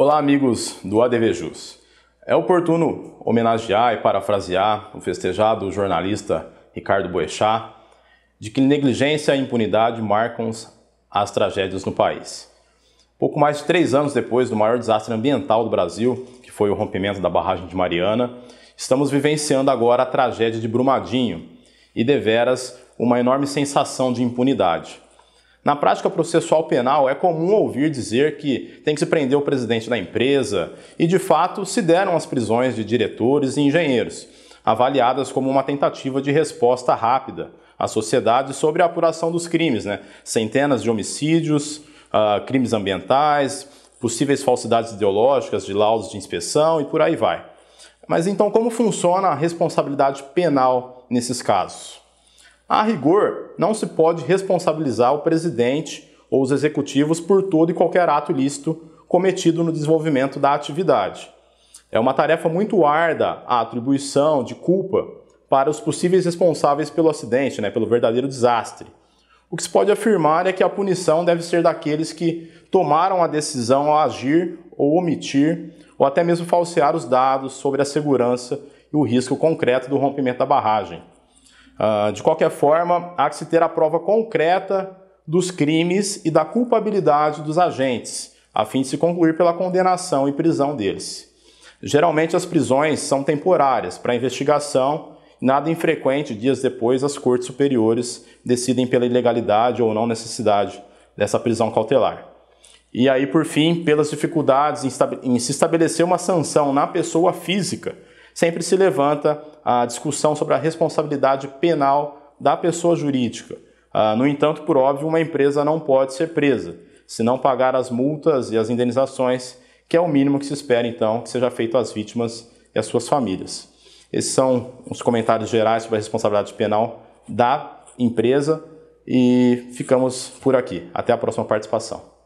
Olá, amigos do ADV Jus. É oportuno homenagear e parafrasear o festejado jornalista Ricardo Boechat de que negligência e impunidade marcam as tragédias no país. Pouco mais de três anos depois do maior desastre ambiental do Brasil, que foi o rompimento da barragem de Mariana, estamos vivenciando agora a tragédia de Brumadinho e, deveras, uma enorme sensação de impunidade na prática processual penal, é comum ouvir dizer que tem que se prender o presidente da empresa, e de fato se deram as prisões de diretores e engenheiros, avaliadas como uma tentativa de resposta rápida à sociedade sobre a apuração dos crimes, né? centenas de homicídios, uh, crimes ambientais, possíveis falsidades ideológicas de laudos de inspeção e por aí vai. Mas então, como funciona a responsabilidade penal nesses casos? A rigor, não se pode responsabilizar o presidente ou os executivos por todo e qualquer ato ilícito cometido no desenvolvimento da atividade. É uma tarefa muito árdua a atribuição de culpa para os possíveis responsáveis pelo acidente, né, pelo verdadeiro desastre. O que se pode afirmar é que a punição deve ser daqueles que tomaram a decisão a agir ou omitir, ou até mesmo falsear os dados sobre a segurança e o risco concreto do rompimento da barragem. Ah, de qualquer forma, há que se ter a prova concreta dos crimes e da culpabilidade dos agentes, a fim de se concluir pela condenação e prisão deles. Geralmente, as prisões são temporárias para investigação nada infrequente, dias depois, as cortes superiores decidem pela ilegalidade ou não necessidade dessa prisão cautelar. E aí, por fim, pelas dificuldades em se estabelecer uma sanção na pessoa física sempre se levanta a discussão sobre a responsabilidade penal da pessoa jurídica. Ah, no entanto, por óbvio, uma empresa não pode ser presa se não pagar as multas e as indenizações, que é o mínimo que se espera, então, que seja feito às vítimas e às suas famílias. Esses são os comentários gerais sobre a responsabilidade penal da empresa e ficamos por aqui. Até a próxima participação.